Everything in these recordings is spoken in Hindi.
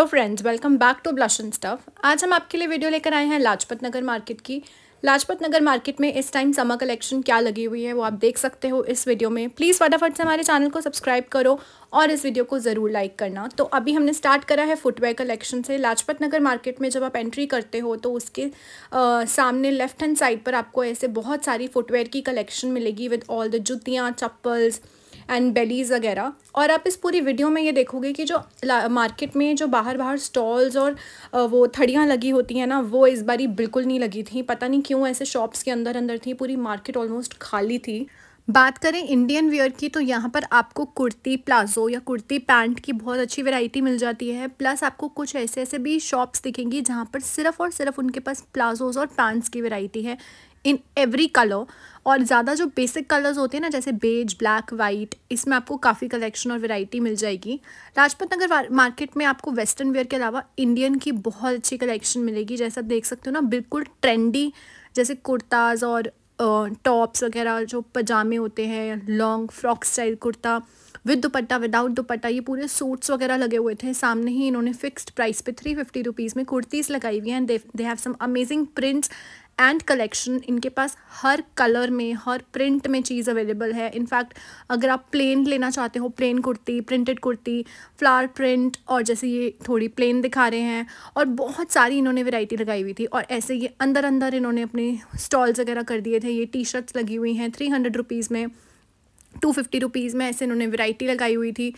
hello friends welcome back to blush and stuff आज हम आपके लिए वीडियो लेकर आए हैं लाजपत नगर मार्केट की लाजपत नगर मार्केट में इस टाइम समर कलेक्शन क्या लगी हुई है वो आप देख सकते हो इस वीडियो में प्लीज़ फटाफट से हमारे चैनल को सब्सक्राइब करो और इस वीडियो को ज़रूर लाइक करना तो अभी हमने स्टार्ट करा है फुटवेयर कलेक्शन से लाजपत नगर मार्केट में जब आप एंट्री करते हो तो उसके आ, सामने लेफ्ट हैंड साइड पर आपको ऐसे बहुत सारी फुटवेयर की कलेक्शन मिलेगी विद ऑल द जुतियाँ चप्पल्स एंड बेलीज़ वगैरह और आप इस पूरी वीडियो में ये देखोगे कि जो मार्केट में जो बाहर बाहर स्टॉल्स और वो थड़ियाँ लगी होती हैं ना वो इस बारी बिल्कुल नहीं लगी थी पता नहीं क्यों ऐसे शॉप्स के अंदर अंदर थी पूरी मार्केट ऑलमोस्ट खाली थी बात करें इंडियन वेयर की तो यहाँ पर आपको कुर्ती प्लाजो या कुर्ती पैंट की बहुत अच्छी वैरायटी मिल जाती है प्लस आपको कुछ ऐसे ऐसे भी शॉप्स दिखेंगी जहाँ पर सिर्फ और सिर्फ उनके पास प्लाजोज़ और पैंट्स की वैरायटी है इन एवरी कलर और ज़्यादा जो बेसिक कलर्स होते हैं ना जैसे बेज ब्लैक वाइट इसमें आपको काफ़ी कलेक्शन और वैरायटी मिल जाएगी लाजपत नगर मार्केट में आपको वेस्टर्न वेयर के अलावा इंडियन की बहुत अच्छी कलेक्शन मिलेगी जैसा आप देख सकते हो ना बिल्कुल ट्रेंडी जैसे कुर्ताज़ और टॉप्स वगैरह जो पजामे होते हैं long frock style kurta with dupatta without dupatta ये पूरे सूट्स वगैरह लगे हुए थे सामने ही इन्होंने फिक्स्ड प्राइस पे थ्री फिफ्टी रुपीज़ में कुर्तीज़ लगाई हुई हैं they have some amazing prints and collection इनके पास हर कलर में हर प्रिंट में चीज़ अवेलेबल है इनफैक्ट अगर आप प्लेन लेना चाहते हो plain kurti printed kurti flower print और जैसे ये थोड़ी प्लेन दिखा रहे हैं और बहुत सारी इन्होंने वेराइटी लगाई हुई थी और ऐसे ये अंदर अंदर इन्होंने अपने स्टॉल्स वगैरह कर दिए थे ये टी शर्ट्स लगी हुई हैं थ्री हंड्रेड रुपीज़ में टू फिफ्टी रुपीज़ में ऐसे इन्होंने वैरायटी लगाई हुई थी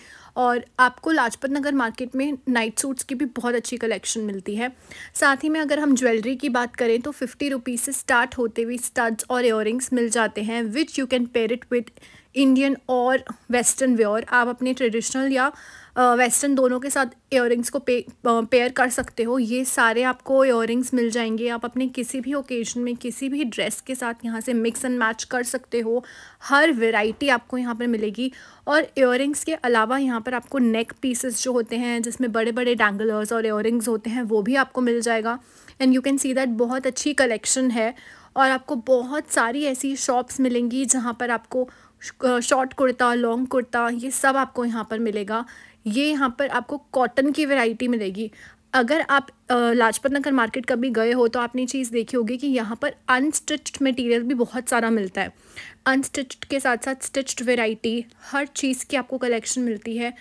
और आपको लाजपत नगर मार्केट में नाइट सूट्स की भी बहुत अच्छी कलेक्शन मिलती है साथ ही में अगर हम ज्वेलरी की बात करें तो फिफ्टी रुपीज़ से स्टार्ट होते हुए स्टड्स और इयर मिल जाते हैं which you can pair it with Indian और वेस्टर्न वेयर आप अपने ट्रेडिशनल या वेस्टर्न दोनों के साथ इयर को पे पेयर कर सकते हो ये सारे आपको इयर मिल जाएंगे आप अपने किसी भी ओकेजन में किसी भी ड्रेस के साथ यहाँ से मिक्स एंड मैच कर सकते हो हर वेराइटी आपको यहाँ पर मिलेगी और इयर के अलावा यहाँ पर आपको नेक पीसेस जो होते हैं जिसमें बड़े बड़े डैंगलर्स और इयर होते हैं वो भी आपको मिल जाएगा and you can see that बहुत अच्छी कलेक्शन है और आपको बहुत सारी ऐसी शॉप्स मिलेंगी जहाँ पर आपको शॉर्ट कुर्ता लॉन्ग कुर्ता ये सब आपको यहाँ पर मिलेगा ये यहाँ पर आपको कॉटन की वैरायटी मिलेगी अगर आप लाजपत नगर मार्केट कभी गए हो तो आपने चीज़ देखी होगी कि यहाँ पर अनस्टिच्ड मटेरियल भी बहुत सारा मिलता है अनस्टिच्ड के साथ साथ स्टिच्ड वैरायटी हर चीज़ की आपको कलेक्शन मिलती है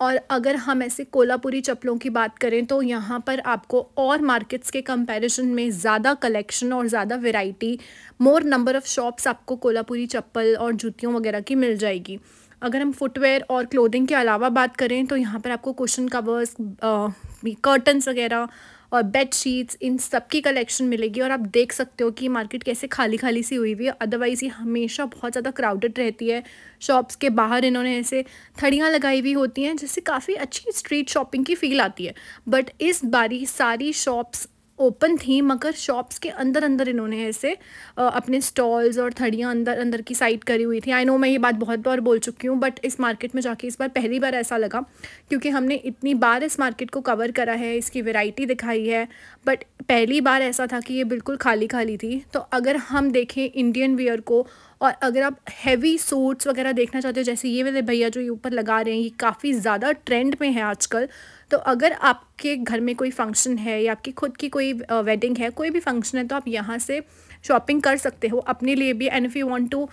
और अगर हम ऐसे कोलापुरी चप्पलों की बात करें तो यहाँ पर आपको और मार्केट्स के कंपैरिजन में ज़्यादा कलेक्शन और ज़्यादा variety more number of shops आपको कोलापुरी चप्पल और जूतियों वगैरह की मिल जाएगी अगर हम फुटवेयर और क्लोथिंग के अलावा बात करें तो यहाँ पर आपको क्वेश्चन कवर्स कर्टन्स वगैरह और बेड शीट्स इन सब की कलेक्शन मिलेगी और आप देख सकते हो कि मार्केट कैसे खाली खाली सी हुई हुई है अदरवाइज़ ये हमेशा बहुत ज़्यादा क्राउडेड रहती है शॉप्स के बाहर इन्होंने ऐसे थड़ियाँ लगाई हुई होती हैं जिससे काफ़ी अच्छी स्ट्रीट शॉपिंग की फील आती है बट इस बारी सारी शॉप्स ओपन थी मगर शॉप्स के अंदर अंदर इन्होंने ऐसे अपने स्टॉल्स और थड़ियाँ अंदर अंदर की साइड करी हुई थी आई नो मैं ये बात बहुत बार बोल चुकी हूँ बट इस मार्केट में जाके इस बार पहली बार ऐसा लगा क्योंकि हमने इतनी बार इस मार्केट को कवर करा है इसकी वेराइटी दिखाई है बट पहली बार ऐसा था कि ये बिल्कुल खाली खाली थी तो अगर हम देखें इंडियन वियर को और अगर आप हैवी सूट्स वगैरह देखना चाहते हो जैसे ये वाले भैया जो ये ऊपर लगा रहे हैं ये काफ़ी ज़्यादा ट्रेंड में है आजकल तो अगर आपके घर में कोई फंक्शन है या आपकी खुद की कोई वेडिंग है कोई भी फंक्शन है तो आप यहाँ से शॉपिंग कर सकते हो अपने लिए भी and if you want to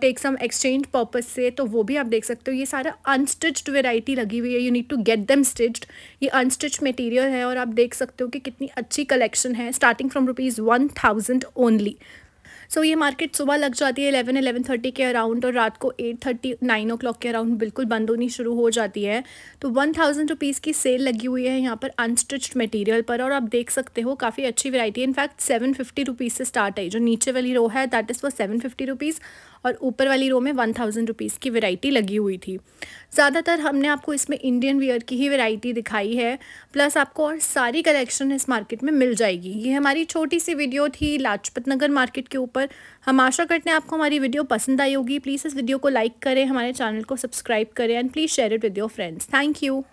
take some exchange purpose से तो वो भी आप देख सकते हो ये सारा अनस्टिच्ड वेराइटी लगी हुई है you need to get them stitched ये अनस्टिच मटेरियल है और आप देख सकते हो कि कितनी अच्छी कलेक्शन है starting from rupees one thousand only so ये मार्केट सुबह लग जाती है एलेवन एलेवन थर्टी के अराउंड और रात को eight thirty nine o'clock के अराउंड बिल्कुल बंद होनी शुरू हो जाती है तो वन थाउजेंड रुपीज़ की सेल लगी हुई है यहाँ पर अनस्टिच्ड मटेरियल पर और आप देख सकते हो काफ़ी अच्छी वैरायटी है इनफैक्ट सेवन फिफ्टी रुपीज़ से स्टार्ट है जो नीचे वाली रो है that is for seven fifty rupees और ऊपर वाली रो में वन थाउजेंड रुपीज़ की वैरायटी लगी हुई थी ज़्यादातर हमने आपको इसमें इंडियन वियर की ही वैरायटी दिखाई है प्लस आपको और सारी कलेक्शन इस मार्केट में मिल जाएगी ये हमारी छोटी सी वीडियो थी लाजपत नगर मार्केट के ऊपर हम आशा करते हैं आपको हमारी वीडियो पसंद आई होगी प्लीज़ इस वीडियो को लाइक करें हमारे चैनल को सब्सक्राइब करें and please share it with your friends thank you